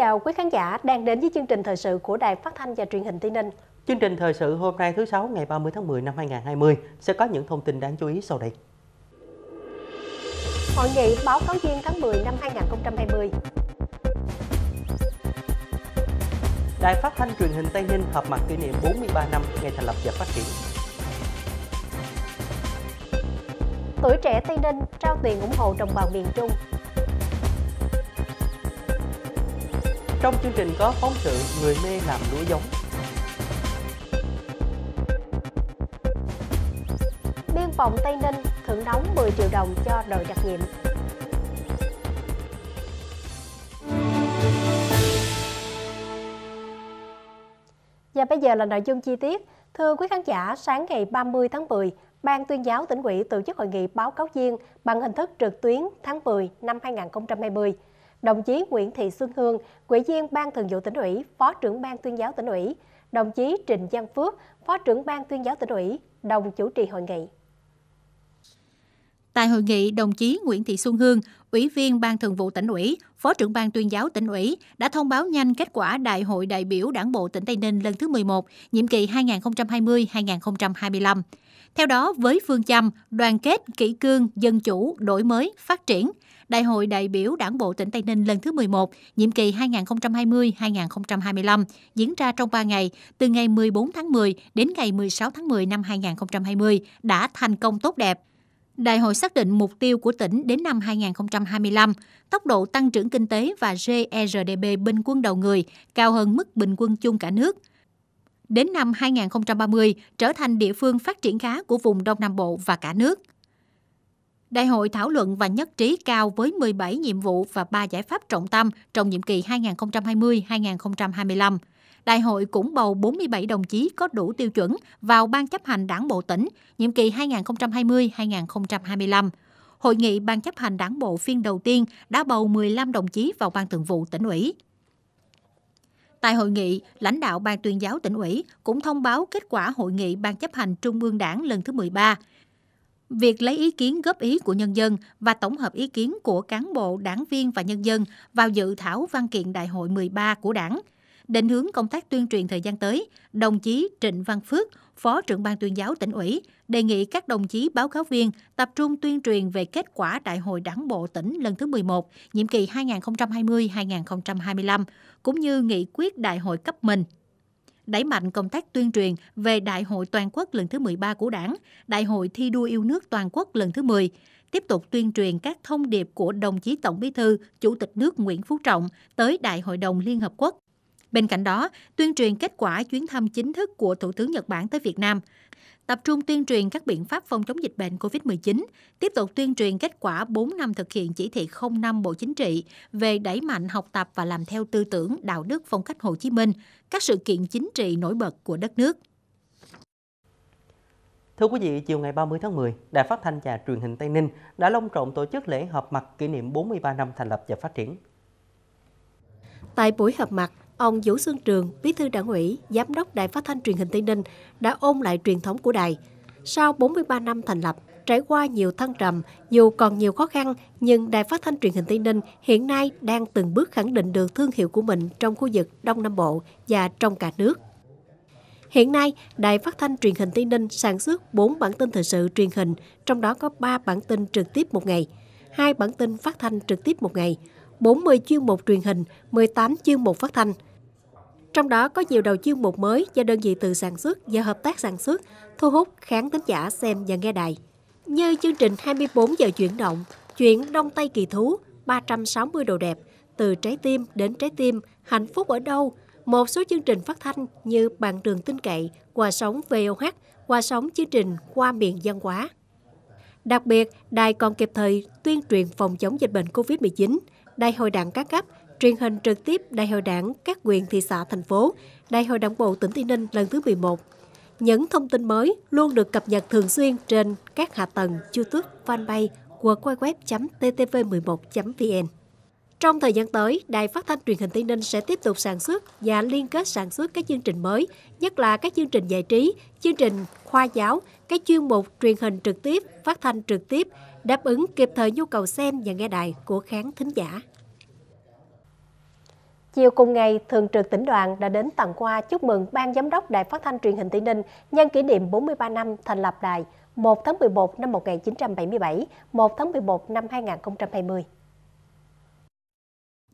chào quý khán giả đang đến với chương trình thời sự của Đài Phát thanh và Truyền hình Tây Ninh. Chương trình thời sự hôm nay thứ sáu ngày 30 tháng 10 năm 2020 sẽ có những thông tin đáng chú ý sau đây. Hội nghị báo cáo viên tháng 10 năm 2020. Đài Phát thanh Truyền hình Tây Ninh họp mặt kỷ niệm 43 năm ngày thành lập và phát triển. Tuổi trẻ Tây Ninh trao tiền ủng hộ đồng bào miền Trung Trong chương trình có phóng sự Người mê làm lúa giống Biên phòng Tây Ninh thưởng nóng 10 triệu đồng cho đội đặc nhiệm Và bây giờ là nội dung chi tiết. Thưa quý khán giả, sáng ngày 30 tháng 10, Ban tuyên giáo tỉnh ủy tổ chức hội nghị báo cáo viên bằng hình thức trực tuyến tháng 10 năm 2020 đồng chí Nguyễn Thị Xuân Hương, Ủy viên Ban Thường vụ tỉnh ủy, Phó trưởng Ban tuyên giáo tỉnh ủy, đồng chí Trịnh Giang Phước, Phó trưởng Ban tuyên giáo tỉnh ủy, đồng chủ trì hội nghị. Tại hội nghị, đồng chí Nguyễn Thị Xuân Hương, Ủy viên Ban Thường vụ tỉnh ủy, Phó trưởng Ban tuyên giáo tỉnh ủy đã thông báo nhanh kết quả Đại hội đại biểu Đảng bộ tỉnh Tây Ninh lần thứ 11, nhiệm kỳ 2020-2025. Theo đó, với phương châm đoàn kết, kỷ cương, dân chủ, đổi mới, phát triển, Đại hội đại biểu Đảng bộ tỉnh Tây Ninh lần thứ 11, nhiệm kỳ 2020-2025 diễn ra trong 3 ngày, từ ngày 14 tháng 10 đến ngày 16 tháng 10 năm 2020 đã thành công tốt đẹp. Đại hội xác định mục tiêu của tỉnh đến năm 2025, tốc độ tăng trưởng kinh tế và GRDP e bình quân đầu người cao hơn mức bình quân chung cả nước – đến năm 2030 trở thành địa phương phát triển khá của vùng Đông Nam Bộ và cả nước. Đại hội thảo luận và nhất trí cao với 17 nhiệm vụ và 3 giải pháp trọng tâm trong nhiệm kỳ 2020-2025. Đại hội cũng bầu 47 đồng chí có đủ tiêu chuẩn vào Ban chấp hành Đảng Bộ tỉnh nhiệm kỳ 2020-2025. Hội nghị Ban chấp hành Đảng Bộ phiên đầu tiên đã bầu 15 đồng chí vào Ban thường vụ tỉnh ủy. Tại hội nghị, lãnh đạo Ban tuyên giáo tỉnh ủy cũng thông báo kết quả hội nghị Ban chấp hành Trung ương Đảng lần thứ 13. Việc lấy ý kiến góp ý của nhân dân và tổng hợp ý kiến của cán bộ, đảng viên và nhân dân vào dự thảo văn kiện đại hội 13 của đảng – Định hướng công tác tuyên truyền thời gian tới, đồng chí Trịnh Văn Phước, Phó trưởng ban tuyên giáo tỉnh ủy, đề nghị các đồng chí báo cáo viên tập trung tuyên truyền về kết quả Đại hội Đảng bộ tỉnh lần thứ 11, nhiệm kỳ 2020-2025, cũng như nghị quyết đại hội cấp mình đẩy mạnh công tác tuyên truyền về Đại hội toàn quốc lần thứ 13 của Đảng, Đại hội thi đua yêu nước toàn quốc lần thứ 10, tiếp tục tuyên truyền các thông điệp của đồng chí Tổng Bí thư, Chủ tịch nước Nguyễn Phú Trọng tới Đại hội đồng Liên Hợp Quốc Bên cạnh đó, tuyên truyền kết quả chuyến thăm chính thức của Thủ tướng Nhật Bản tới Việt Nam, tập trung tuyên truyền các biện pháp phòng chống dịch bệnh COVID-19, tiếp tục tuyên truyền kết quả 4 năm thực hiện chỉ thị 05 Bộ Chính trị về đẩy mạnh học tập và làm theo tư tưởng, đạo đức phong cách Hồ Chí Minh, các sự kiện chính trị nổi bật của đất nước. Thưa quý vị, chiều ngày 30 tháng 10, Đài Phát thanh và Truyền hình Tây Ninh đã long trọng tổ chức lễ họp mặt kỷ niệm 43 năm thành lập và phát triển. Tại buổi họp mặt, Ông Vũ Xuân Trường, Bí thư Đảng ủy, Giám đốc Đài Phát thanh Truyền hình Tây Ninh đã ôn lại truyền thống của đài. Sau 43 năm thành lập, trải qua nhiều thăng trầm, dù còn nhiều khó khăn, nhưng Đài Phát thanh Truyền hình Tây Ninh hiện nay đang từng bước khẳng định được thương hiệu của mình trong khu vực Đông Nam Bộ và trong cả nước. Hiện nay, Đài Phát thanh Truyền hình Tây Ninh sản xuất 4 bản tin thời sự truyền hình, trong đó có 3 bản tin trực tiếp một ngày, 2 bản tin phát thanh trực tiếp một ngày, 40 chuyên mục truyền hình, 18 chuyên mục phát thanh – trong đó có nhiều đầu chương mục mới do đơn vị tự sản xuất và hợp tác sản xuất, thu hút khán thính giả xem và nghe đài. Như chương trình 24 giờ chuyển động, chuyện Đông Tây Kỳ Thú, 360 đồ đẹp, từ trái tim đến trái tim, hạnh phúc ở đâu, một số chương trình phát thanh như Bạn Trường Tin Cậy, Qua sóng VOH, Qua sóng chương trình Qua Miệng dân hóa. Đặc biệt, đài còn kịp thời tuyên truyền phòng chống dịch bệnh COVID-19, đài hội đảng các cấp – truyền hình trực tiếp Đại hội đảng các quyền thị xã thành phố, Đại hội đảng bộ tỉnh Tây Ninh lần thứ 11. Những thông tin mới luôn được cập nhật thường xuyên trên các hạ tầng YouTube, fanpage của web ttv 11 vn Trong thời gian tới, Đài Phát thanh Truyền hình Tây Ninh sẽ tiếp tục sản xuất và liên kết sản xuất các chương trình mới, nhất là các chương trình giải trí, chương trình khoa giáo, các chuyên mục truyền hình trực tiếp, phát thanh trực tiếp, đáp ứng kịp thời nhu cầu xem và nghe đài của khán thính giả. Chiều cùng ngày, Thường trực tỉnh đoàn đã đến tặng quà chúc mừng Ban Giám đốc Đài Phát thanh Truyền hình Tây Ninh nhân kỷ niệm 43 năm thành lập đài 1 tháng 11 năm 1977, 1 tháng 11 năm 2020.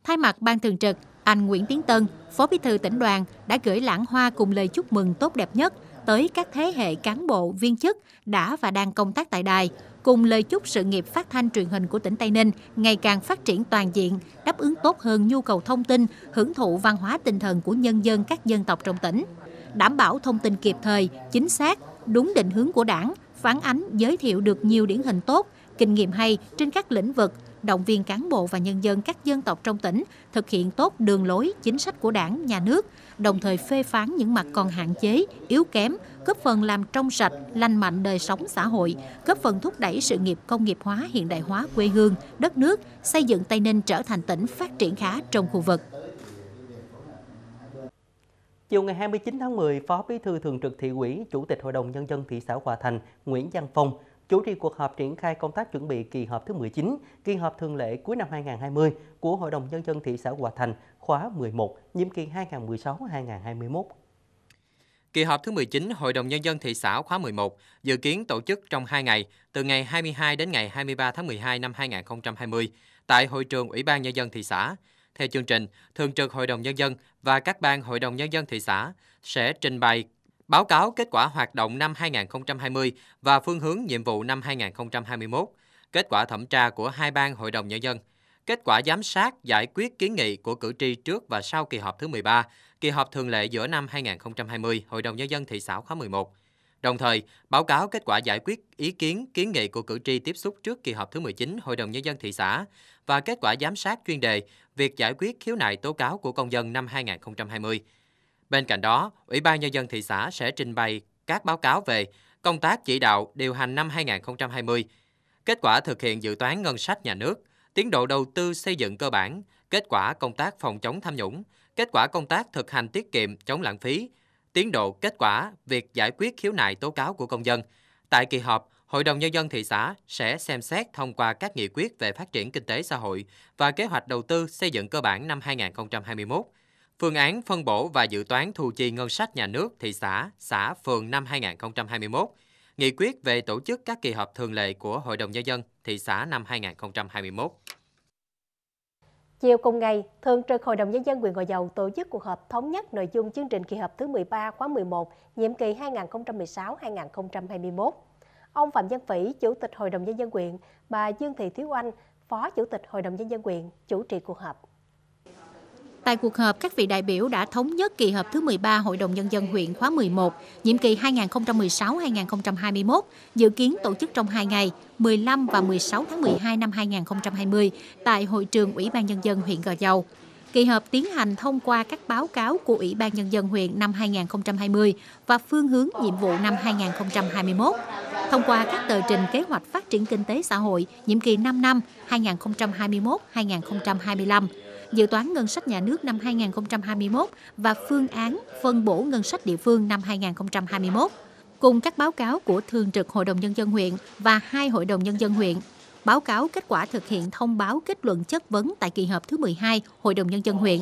Thay mặt Ban Thường trực, anh Nguyễn Tiến Tân, Phó Bí thư tỉnh đoàn đã gửi lãng hoa cùng lời chúc mừng tốt đẹp nhất tới các thế hệ cán bộ, viên chức đã và đang công tác tại đài, cùng lời chúc sự nghiệp phát thanh truyền hình của tỉnh Tây Ninh ngày càng phát triển toàn diện, đáp ứng tốt hơn nhu cầu thông tin, hưởng thụ văn hóa tinh thần của nhân dân các dân tộc trong tỉnh, đảm bảo thông tin kịp thời, chính xác, đúng định hướng của đảng, phản ánh, giới thiệu được nhiều điển hình tốt, kinh nghiệm hay trên các lĩnh vực, động viên cán bộ và nhân dân các dân tộc trong tỉnh thực hiện tốt đường lối, chính sách của đảng, nhà nước, đồng thời phê phán những mặt còn hạn chế, yếu kém, góp phần làm trong sạch, lành mạnh đời sống xã hội, góp phần thúc đẩy sự nghiệp công nghiệp hóa hiện đại hóa quê hương, đất nước, xây dựng Tây Ninh trở thành tỉnh phát triển khá trong khu vực. Chiều ngày 29 tháng 10, Phó Bí thư Thường trực Thị ủy, Chủ tịch Hội đồng Nhân dân thị xã Hòa Thành Nguyễn Giang Phong chủ trì cuộc họp triển khai công tác chuẩn bị kỳ họp thứ 19, kỳ họp thường lệ cuối năm 2020 của Hội đồng Nhân dân thị xã Hòa Thành khóa 11, nhiệm kỳ 2016-2021. Kỳ họp thứ 19 Hội đồng Nhân dân thị xã khóa 11 dự kiến tổ chức trong 2 ngày, từ ngày 22 đến ngày 23 tháng 12 năm 2020, tại hội trường Ủy ban Nhân dân thị xã. Theo chương trình, Thường trực Hội đồng Nhân dân và các ban Hội đồng Nhân dân thị xã sẽ trình bày báo cáo kết quả hoạt động năm 2020 và phương hướng nhiệm vụ năm 2021, kết quả thẩm tra của hai ban Hội đồng Nhân dân, kết quả giám sát giải quyết kiến nghị của cử tri trước và sau kỳ họp thứ 13 kỳ họp thường lệ giữa năm 2020 Hội đồng Nhân dân thị xã khóa 11, đồng thời báo cáo kết quả giải quyết ý kiến kiến nghị của cử tri tiếp xúc trước kỳ họp thứ 19 Hội đồng Nhân dân thị xã và kết quả giám sát chuyên đề việc giải quyết khiếu nại tố cáo của công dân năm 2020. Bên cạnh đó, Ủy ban Nhân dân thị xã sẽ trình bày các báo cáo về công tác chỉ đạo điều hành năm 2020, kết quả thực hiện dự toán ngân sách nhà nước, tiến độ đầu tư xây dựng cơ bản, kết quả công tác phòng chống tham nhũng, kết quả công tác thực hành tiết kiệm chống lãng phí, tiến độ kết quả việc giải quyết khiếu nại tố cáo của công dân. Tại kỳ họp, Hội đồng Nhân dân thị xã sẽ xem xét thông qua các nghị quyết về phát triển kinh tế xã hội và kế hoạch đầu tư xây dựng cơ bản năm 2021, phương án phân bổ và dự toán thu chi ngân sách nhà nước thị xã, xã, phường năm 2021, nghị quyết về tổ chức các kỳ họp thường lệ của Hội đồng Nhân dân thị xã năm 2021. Chiều cùng ngày, Thường trực Hội đồng Nhân dân quyền Gò Dầu tổ chức cuộc họp thống nhất nội dung chương trình kỳ họp thứ 13 khóa 11, nhiệm kỳ 2016-2021. Ông Phạm Văn phỉ Chủ tịch Hội đồng Nhân dân quyền, bà Dương Thị Thiếu Anh, Phó Chủ tịch Hội đồng Nhân dân quyền, chủ trì cuộc họp. Tại cuộc họp, các vị đại biểu đã thống nhất kỳ họp thứ 13 Hội đồng Nhân dân huyện khóa 11, nhiệm kỳ 2016-2021, dự kiến tổ chức trong 2 ngày, 15 và 16 tháng 12 năm 2020, tại hội trường Ủy ban Nhân dân huyện Gò Dầu. Kỳ họp tiến hành thông qua các báo cáo của Ủy ban Nhân dân huyện năm 2020 và phương hướng nhiệm vụ năm 2021. Thông qua các tờ trình kế hoạch phát triển kinh tế xã hội nhiệm kỳ 5 năm 2021-2025, dự toán ngân sách nhà nước năm 2021 và phương án phân bổ ngân sách địa phương năm 2021 cùng các báo cáo của Thường trực Hội đồng Nhân dân huyện và hai Hội đồng Nhân dân huyện, báo cáo kết quả thực hiện thông báo kết luận chất vấn tại kỳ họp thứ 12 Hội đồng Nhân dân huyện,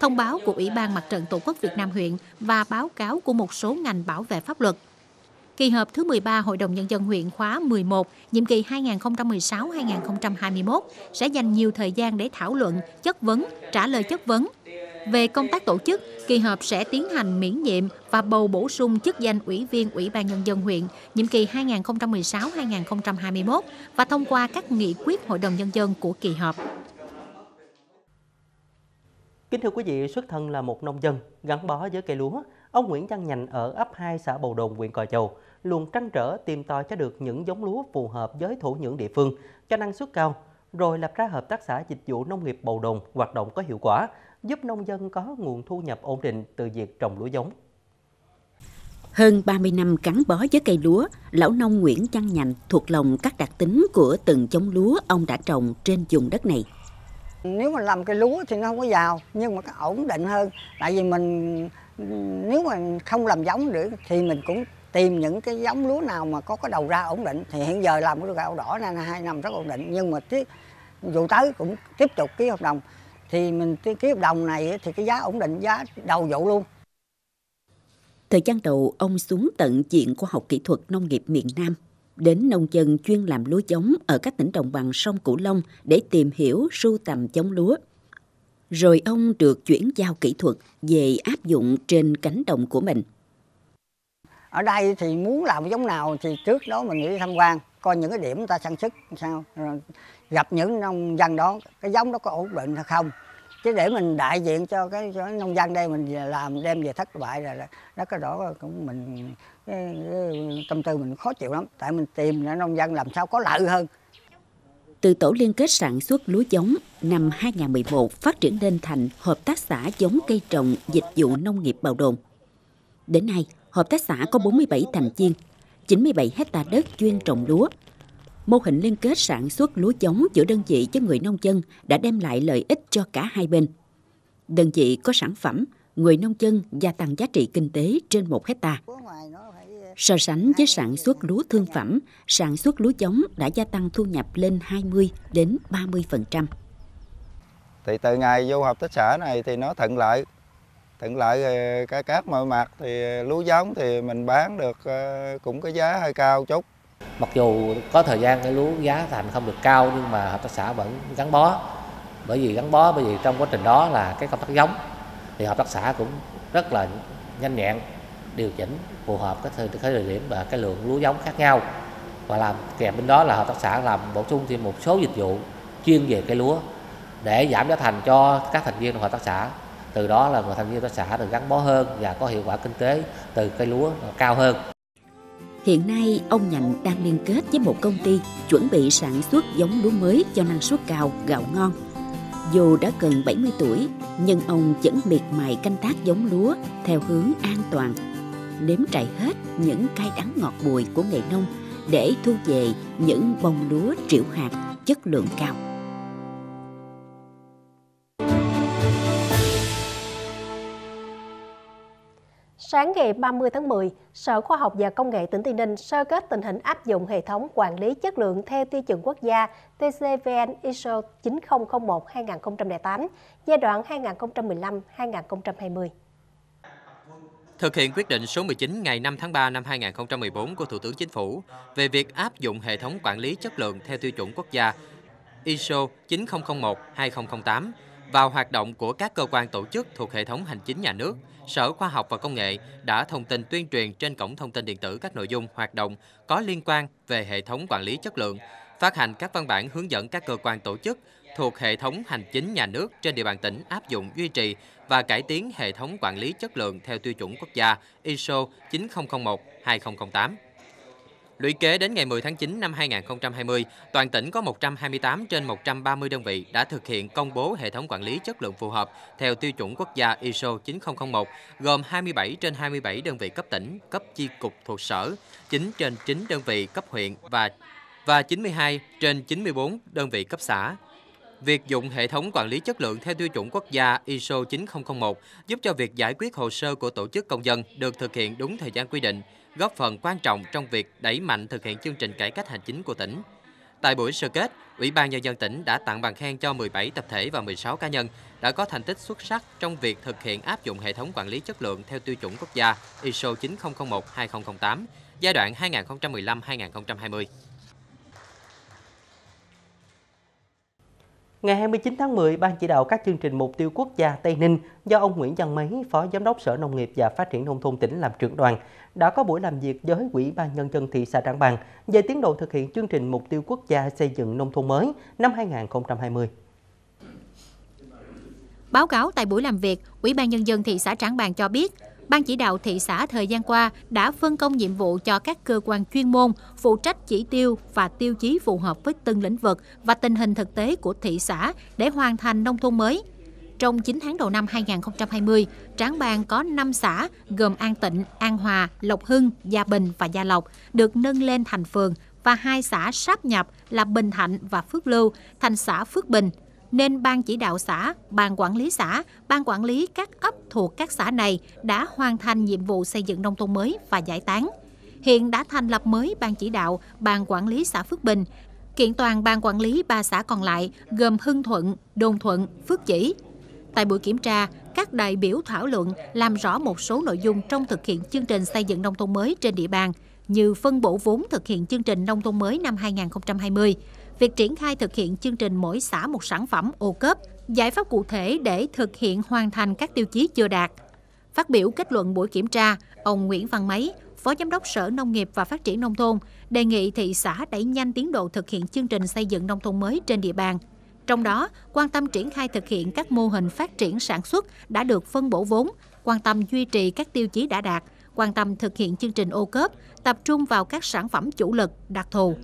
thông báo của Ủy ban Mặt trận Tổ quốc Việt Nam huyện và báo cáo của một số ngành bảo vệ pháp luật kỳ họp thứ 13 Hội đồng Nhân dân huyện khóa 11, nhiệm kỳ 2016-2021 sẽ dành nhiều thời gian để thảo luận, chất vấn, trả lời chất vấn. Về công tác tổ chức, kỳ họp sẽ tiến hành miễn nhiệm và bầu bổ sung chức danh Ủy viên Ủy ban Nhân dân huyện nhiệm kỳ 2016-2021 và thông qua các nghị quyết Hội đồng Nhân dân của kỳ họp. Kính thưa quý vị, xuất thân là một nông dân gắn bó với cây lúa Ông Nguyễn Văn Nhành ở ấp 2 xã Bầu Đồn, huyện Cò Chầu luôn trăn trở tìm tòi cho được những giống lúa phù hợp với thổ nhưỡng địa phương cho năng suất cao, rồi lập ra hợp tác xã dịch vụ nông nghiệp Bầu Đồn hoạt động có hiệu quả, giúp nông dân có nguồn thu nhập ổn định từ việc trồng lúa giống. Hơn 30 năm gắn bó với cây lúa, lão nông Nguyễn Văn Nhành thuộc lòng các đặc tính của từng giống lúa ông đã trồng trên vùng đất này. Nếu mà làm cây lúa thì nó không có giàu nhưng mà ổn định hơn. Tại vì mình nếu mà không làm giống được thì mình cũng tìm những cái giống lúa nào mà có cái đầu ra ổn định thì hiện giờ làm cái gạo đỏ này hai năm rất ổn định nhưng mà tiếp vụ tới cũng tiếp tục ký hợp đồng thì mình ký hợp đồng này thì cái giá ổn định giá đầu vụ luôn Thời gian đầu, ông xuống tận diện khoa học kỹ thuật nông nghiệp miền Nam đến nông dân chuyên làm lúa giống ở các tỉnh đồng bằng sông Cửu Long để tìm hiểu sưu tầm giống lúa. Rồi ông được chuyển giao kỹ thuật về áp dụng trên cánh đồng của mình. Ở đây thì muốn làm giống nào thì trước đó mình đi tham quan, coi những cái điểm ta sản xuất sao, gặp những nông dân đó, cái giống đó có ổn định hay không, chứ để mình đại diện cho cái cho nông dân đây mình làm đem về thất bại rồi nó cái đó cũng mình cái, cái, tâm tư mình khó chịu lắm tại mình tìm ra nông dân làm sao có lợi hơn từ tổ liên kết sản xuất lúa giống năm 2011 phát triển lên thành hợp tác xã giống cây trồng dịch vụ nông nghiệp Bào Đồn. Đến nay, hợp tác xã có 47 thành viên, 97 hecta đất chuyên trồng lúa, mô hình liên kết sản xuất lúa giống giữa đơn vị với người nông dân đã đem lại lợi ích cho cả hai bên. Đơn vị có sản phẩm, người nông dân gia tăng giá trị kinh tế trên một hecta. So sánh với sản xuất lúa thương phẩm, sản xuất lúa giống đã gia tăng thu nhập lên 20 đến 30%. Thì từ ngày vô hợp tác xã này thì nó thuận lợi. Thuận lợi ờ, cái các mọi mặt thì lúa giống thì mình bán được ờ, cũng cái giá hơi cao chút mặc dù có thời gian cái lúa giá thành không được cao nhưng mà hợp tác xã vẫn gắn bó bởi vì gắn bó bởi vì trong quá trình đó là cái công tác giống thì hợp tác xã cũng rất là nhanh nhẹn điều chỉnh phù hợp cái thời, cái thời điểm và cái lượng lúa giống khác nhau và làm kèm bên đó là hợp tác xã làm bổ sung thêm một số dịch vụ chuyên về cây lúa để giảm giá thành cho các thành viên hợp tác xã từ đó là người thành viên hợp tác xã được gắn bó hơn và có hiệu quả kinh tế từ cây lúa cao hơn Hiện nay, ông Nhạnh đang liên kết với một công ty chuẩn bị sản xuất giống lúa mới cho năng suất cao, gạo ngon. Dù đã gần 70 tuổi, nhưng ông vẫn miệt mài canh tác giống lúa theo hướng an toàn, nếm trải hết những cay đắng ngọt bùi của nghề nông để thu về những bông lúa triệu hạt chất lượng cao. Sáng ngày 30 tháng 10, Sở Khoa học và Công nghệ tỉnh Tây Ninh sơ kết tình hình áp dụng hệ thống quản lý chất lượng theo tiêu chuẩn quốc gia TCVN ISO 9001-2008 giai đoạn 2015-2020. Thực hiện quyết định số 19 ngày 5 tháng 3 năm 2014 của Thủ tướng Chính phủ về việc áp dụng hệ thống quản lý chất lượng theo tiêu chuẩn quốc gia ISO 9001-2008 vào hoạt động của các cơ quan tổ chức thuộc hệ thống hành chính nhà nước, Sở Khoa học và Công nghệ đã thông tin tuyên truyền trên cổng thông tin điện tử các nội dung hoạt động có liên quan về hệ thống quản lý chất lượng, phát hành các văn bản hướng dẫn các cơ quan tổ chức thuộc hệ thống hành chính nhà nước trên địa bàn tỉnh áp dụng duy trì và cải tiến hệ thống quản lý chất lượng theo tiêu chuẩn quốc gia ISO 9001-2008. Lũy kế đến ngày 10 tháng 9 năm 2020, toàn tỉnh có 128 trên 130 đơn vị đã thực hiện công bố hệ thống quản lý chất lượng phù hợp theo tiêu chuẩn quốc gia ISO 9001, gồm 27 trên 27 đơn vị cấp tỉnh, cấp chi cục thuộc sở, 9 trên 9 đơn vị cấp huyện và và 92 trên 94 đơn vị cấp xã. Việc dụng hệ thống quản lý chất lượng theo tiêu chuẩn quốc gia ISO 9001 giúp cho việc giải quyết hồ sơ của tổ chức công dân được thực hiện đúng thời gian quy định, góp phần quan trọng trong việc đẩy mạnh thực hiện chương trình cải cách hành chính của tỉnh. Tại buổi sơ kết, Ủy ban Nhân dân tỉnh đã tặng bằng khen cho 17 tập thể và 16 cá nhân đã có thành tích xuất sắc trong việc thực hiện áp dụng hệ thống quản lý chất lượng theo tiêu chuẩn quốc gia ISO 9001-2008 giai đoạn 2015-2020. Ngày 29 tháng 10, Ban chỉ đạo các chương trình mục tiêu quốc gia Tây Ninh do ông Nguyễn Văn Mấy, Phó Giám đốc Sở Nông nghiệp và Phát triển Nông thôn tỉnh làm trưởng đoàn, đã có buổi làm việc với Ủy ban Nhân dân thị xã Trảng Bàng về tiến độ thực hiện chương trình mục tiêu quốc gia xây dựng nông thôn mới năm 2020. Báo cáo tại buổi làm việc, Ủy ban Nhân dân thị xã Trảng Bàng cho biết, Ban chỉ đạo thị xã thời gian qua đã phân công nhiệm vụ cho các cơ quan chuyên môn phụ trách chỉ tiêu và tiêu chí phù hợp với từng lĩnh vực và tình hình thực tế của thị xã để hoàn thành nông thôn mới. Trong 9 tháng đầu năm 2020, Tráng Ban có 5 xã gồm An Tịnh, An Hòa, Lộc Hưng, Gia Bình và Gia Lộc được nâng lên thành phường và hai xã sáp nhập là Bình Thạnh và Phước Lưu thành xã Phước Bình – nên ban chỉ đạo xã, ban quản lý xã, ban quản lý các ấp thuộc các xã này đã hoàn thành nhiệm vụ xây dựng nông thôn mới và giải tán. Hiện đã thành lập mới ban chỉ đạo, ban quản lý xã Phước Bình, kiện toàn ban quản lý ba xã còn lại gồm Hưng Thuận, Đồn Thuận, Phước Chỉ. Tại buổi kiểm tra, các đại biểu thảo luận làm rõ một số nội dung trong thực hiện chương trình xây dựng nông thôn mới trên địa bàn như phân bổ vốn thực hiện chương trình nông thôn mới năm 2020, việc triển khai thực hiện chương trình mỗi xã một sản phẩm ô cớp, giải pháp cụ thể để thực hiện hoàn thành các tiêu chí chưa đạt. Phát biểu kết luận buổi kiểm tra, ông Nguyễn Văn máy Phó Giám đốc Sở Nông nghiệp và Phát triển Nông thôn, đề nghị thị xã đẩy nhanh tiến độ thực hiện chương trình xây dựng nông thôn mới trên địa bàn. Trong đó, quan tâm triển khai thực hiện các mô hình phát triển sản xuất đã được phân bổ vốn, quan tâm duy trì các tiêu chí đã đạt, quan tâm thực hiện chương trình ô cớp, tập trung vào các sản phẩm chủ lực đặc thù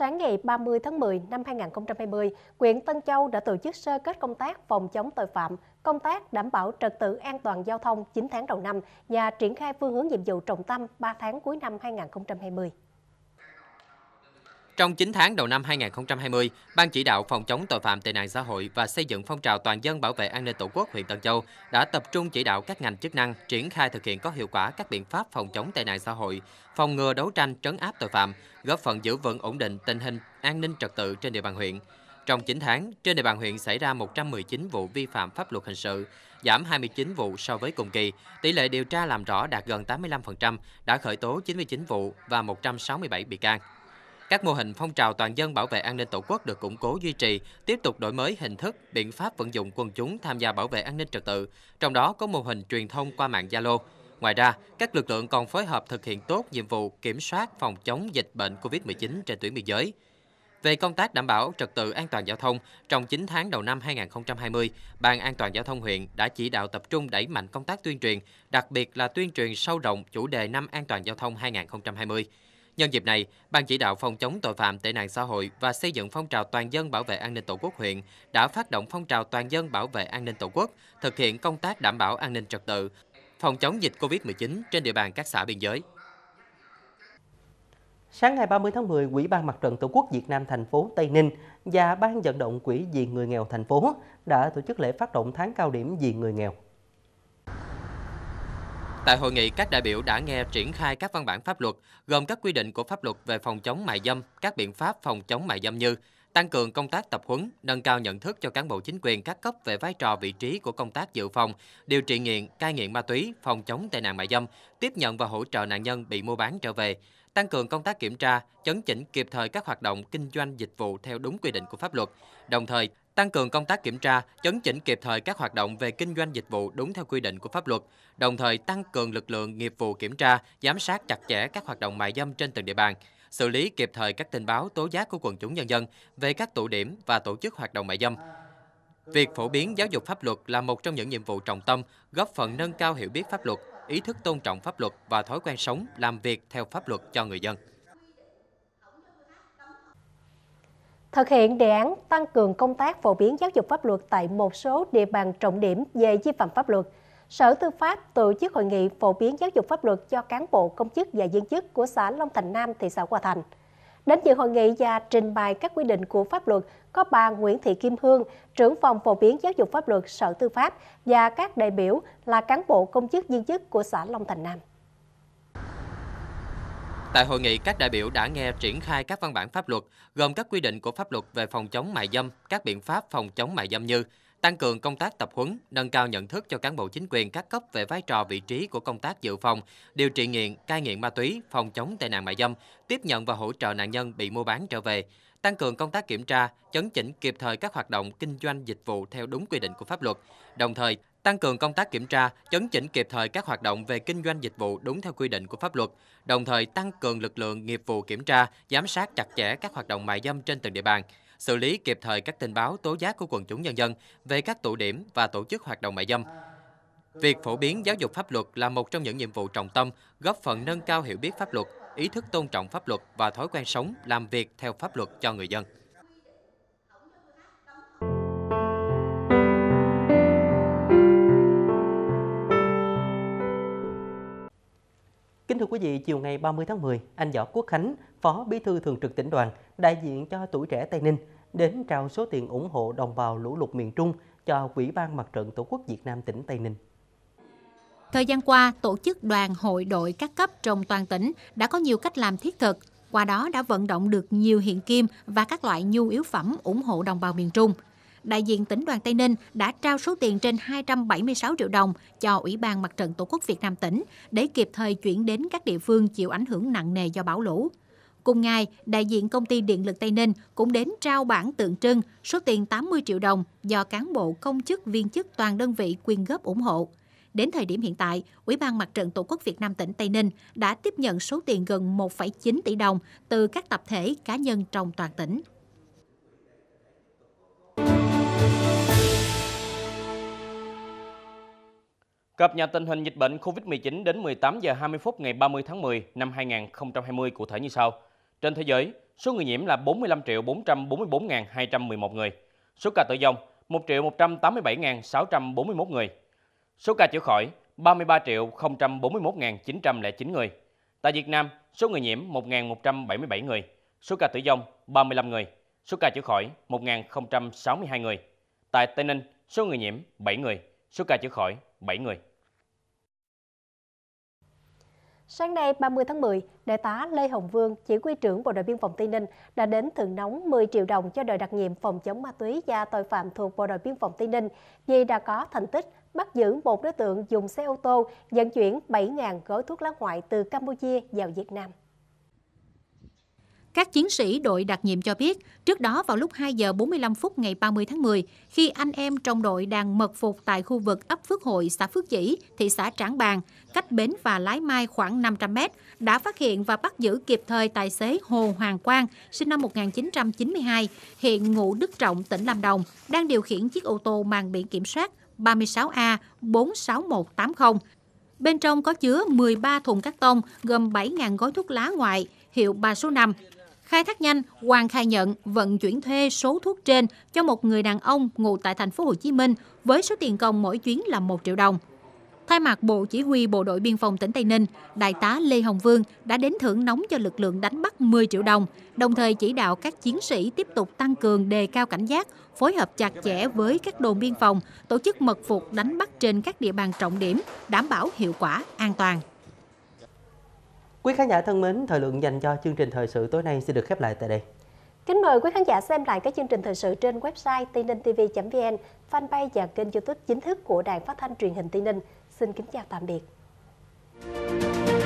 sáng ngày 30 tháng 10 năm 2020, huyện Tân Châu đã tổ chức sơ kết công tác phòng chống tội phạm, công tác đảm bảo trật tự an toàn giao thông 9 tháng đầu năm và triển khai phương hướng nhiệm vụ trọng tâm 3 tháng cuối năm 2020. Trong 9 tháng đầu năm 2020, Ban chỉ đạo phòng chống tội phạm tệ nạn xã hội và xây dựng phong trào toàn dân bảo vệ an ninh Tổ quốc huyện Tân Châu đã tập trung chỉ đạo các ngành chức năng triển khai thực hiện có hiệu quả các biện pháp phòng chống tệ nạn xã hội, phòng ngừa đấu tranh trấn áp tội phạm, góp phần giữ vững ổn định tình hình an ninh trật tự trên địa bàn huyện. Trong 9 tháng, trên địa bàn huyện xảy ra 119 vụ vi phạm pháp luật hình sự, giảm 29 vụ so với cùng kỳ. Tỷ lệ điều tra làm rõ đạt gần 85%, đã khởi tố 99 vụ và 167 bị can. Các mô hình phong trào toàn dân bảo vệ an ninh Tổ quốc được củng cố duy trì, tiếp tục đổi mới hình thức, biện pháp vận dụng quần chúng tham gia bảo vệ an ninh trật tự, trong đó có mô hình truyền thông qua mạng Zalo. Ngoài ra, các lực lượng còn phối hợp thực hiện tốt nhiệm vụ kiểm soát phòng chống dịch bệnh COVID-19 trên tuyến biên giới. Về công tác đảm bảo trật tự an toàn giao thông, trong 9 tháng đầu năm 2020, Ban An toàn giao thông huyện đã chỉ đạo tập trung đẩy mạnh công tác tuyên truyền, đặc biệt là tuyên truyền sâu rộng chủ đề năm an toàn giao thông 2020 Nhân dịp này, Ban chỉ đạo phòng chống tội phạm tệ nạn xã hội và xây dựng phong trào toàn dân bảo vệ an ninh Tổ quốc huyện đã phát động phong trào toàn dân bảo vệ an ninh Tổ quốc, thực hiện công tác đảm bảo an ninh trật tự, phòng chống dịch COVID-19 trên địa bàn các xã biên giới. Sáng ngày 30 tháng 10, Quỹ ban Mặt trận Tổ quốc Việt Nam thành phố Tây Ninh và Ban vận động Quỹ vì người nghèo thành phố đã tổ chức lễ phát động tháng cao điểm vì người nghèo Tại hội nghị, các đại biểu đã nghe triển khai các văn bản pháp luật, gồm các quy định của pháp luật về phòng chống mại dâm, các biện pháp phòng chống mại dâm như tăng cường công tác tập huấn, nâng cao nhận thức cho cán bộ chính quyền các cấp về vai trò vị trí của công tác dự phòng, điều trị nghiện, cai nghiện ma túy, phòng chống tệ nạn mại dâm, tiếp nhận và hỗ trợ nạn nhân bị mua bán trở về, tăng cường công tác kiểm tra, chấn chỉnh kịp thời các hoạt động kinh doanh dịch vụ theo đúng quy định của pháp luật, đồng thời tăng cường công tác kiểm tra, chấn chỉnh kịp thời các hoạt động về kinh doanh dịch vụ đúng theo quy định của pháp luật, đồng thời tăng cường lực lượng nghiệp vụ kiểm tra, giám sát chặt chẽ các hoạt động mại dâm trên từng địa bàn, xử lý kịp thời các tin báo tố giác của quần chúng nhân dân về các tụ điểm và tổ chức hoạt động mại dâm. Việc phổ biến giáo dục pháp luật là một trong những nhiệm vụ trọng tâm, góp phần nâng cao hiểu biết pháp luật, ý thức tôn trọng pháp luật và thói quen sống, làm việc theo pháp luật cho người dân. Thực hiện đề án tăng cường công tác phổ biến giáo dục pháp luật tại một số địa bàn trọng điểm về vi phạm pháp luật, Sở Tư pháp tổ chức hội nghị phổ biến giáo dục pháp luật cho cán bộ, công chức và viên chức của xã Long Thành Nam, thị xã Hòa Thành. Đến dự hội nghị và trình bày các quy định của pháp luật có bà Nguyễn Thị Kim Hương, trưởng phòng phổ biến giáo dục pháp luật Sở Tư pháp và các đại biểu là cán bộ công chức viên chức của xã Long Thành Nam. Tại hội nghị, các đại biểu đã nghe triển khai các văn bản pháp luật, gồm các quy định của pháp luật về phòng chống mại dâm, các biện pháp phòng chống mại dâm như tăng cường công tác tập huấn, nâng cao nhận thức cho cán bộ chính quyền các cấp về vai trò vị trí của công tác dự phòng, điều trị nghiện, cai nghiện ma túy, phòng chống tệ nạn mại dâm, tiếp nhận và hỗ trợ nạn nhân bị mua bán trở về, tăng cường công tác kiểm tra, chấn chỉnh kịp thời các hoạt động kinh doanh dịch vụ theo đúng quy định của pháp luật, đồng thời tăng cường công tác kiểm tra, chấn chỉnh kịp thời các hoạt động về kinh doanh dịch vụ đúng theo quy định của pháp luật, đồng thời tăng cường lực lượng nghiệp vụ kiểm tra, giám sát chặt chẽ các hoạt động mại dâm trên từng địa bàn, xử lý kịp thời các tin báo tố giác của quần chúng nhân dân về các tụ điểm và tổ chức hoạt động mại dâm. Việc phổ biến giáo dục pháp luật là một trong những nhiệm vụ trọng tâm, góp phần nâng cao hiểu biết pháp luật, ý thức tôn trọng pháp luật và thói quen sống, làm việc theo pháp luật cho người dân. Kính thưa quý vị, chiều ngày 30 tháng 10, anh Võ Quốc Khánh, Phó Bí thư Thường trực tỉnh đoàn, đại diện cho tuổi trẻ Tây Ninh, đến trao số tiền ủng hộ đồng bào lũ lụt miền Trung cho Quỹ ban Mặt trận Tổ quốc Việt Nam tỉnh Tây Ninh. Thời gian qua, tổ chức đoàn hội đội các cấp trong toàn tỉnh đã có nhiều cách làm thiết thực, qua đó đã vận động được nhiều hiện kim và các loại nhu yếu phẩm ủng hộ đồng bào miền Trung – đại diện tỉnh đoàn Tây Ninh đã trao số tiền trên 276 triệu đồng cho Ủy ban Mặt trận Tổ quốc Việt Nam tỉnh để kịp thời chuyển đến các địa phương chịu ảnh hưởng nặng nề do bão lũ. Cùng ngày, đại diện công ty Điện lực Tây Ninh cũng đến trao bản tượng trưng số tiền 80 triệu đồng do cán bộ công chức viên chức toàn đơn vị quyên góp ủng hộ. Đến thời điểm hiện tại, Ủy ban Mặt trận Tổ quốc Việt Nam tỉnh Tây Ninh đã tiếp nhận số tiền gần 1,9 tỷ đồng từ các tập thể cá nhân trong toàn tỉnh. Cập nhật tình hình dịch bệnh COVID-19 đến 18 giờ 20 phút ngày 30 tháng 10 năm 2020 cụ thể như sau. Trên thế giới, số người nhiễm là 45.444.211 người. Số ca tử vong 1.187.641 người. Số ca chữa khỏi 33.041.909 người. Tại Việt Nam, số người nhiễm 1.177 người, số ca tử vong 35 người, số ca chữa khỏi 1.062 người. Tại Tây Ninh, số người nhiễm 7 người, số ca chữa khỏi 7 người. Sáng nay 30 tháng 10, Đại tá Lê Hồng Vương, chỉ huy trưởng Bộ đội biên phòng Tây Ninh đã đến thưởng nóng 10 triệu đồng cho đội đặc nhiệm phòng chống ma túy và tội phạm thuộc Bộ đội biên phòng Tây Ninh vì đã có thành tích bắt giữ một đối tượng dùng xe ô tô vận chuyển 7.000 gói thuốc lá ngoại từ Campuchia vào Việt Nam. Các chiến sĩ đội đặc nhiệm cho biết, trước đó vào lúc 2 giờ 45 phút ngày 30 tháng 10, khi anh em trong đội đang mật phục tại khu vực ấp Phước Hội, xã Phước Dĩ, thị xã Trảng Bàng, cách bến và lái mai khoảng 500 mét, đã phát hiện và bắt giữ kịp thời tài xế Hồ Hoàng Quang, sinh năm 1992, hiện ngụ Đức Trọng, tỉnh Lâm Đồng, đang điều khiển chiếc ô tô mang biển kiểm soát 36A 46180. Bên trong có chứa 13 thùng cắt tông gồm 7.000 gói thuốc lá ngoại, hiệu 3 số 5, Khai thác nhanh, Hoàng khai nhận vận chuyển thuê số thuốc trên cho một người đàn ông ngụ tại thành phố Hồ Chí Minh với số tiền công mỗi chuyến là 1 triệu đồng. Thay mặt Bộ Chỉ huy Bộ đội Biên phòng tỉnh Tây Ninh, Đại tá Lê Hồng Vương đã đến thưởng nóng cho lực lượng đánh bắt 10 triệu đồng, đồng thời chỉ đạo các chiến sĩ tiếp tục tăng cường đề cao cảnh giác, phối hợp chặt chẽ với các đồn biên phòng, tổ chức mật phục đánh bắt trên các địa bàn trọng điểm, đảm bảo hiệu quả an toàn. Quý khán giả thân mến, thời lượng dành cho chương trình thời sự tối nay sẽ được khép lại tại đây. Kính mời quý khán giả xem lại các chương trình thời sự trên website tinintv.vn, fanpage và kênh youtube chính thức của Đài Phát thanh Truyền hình Tây Ninh. Xin kính chào tạm biệt.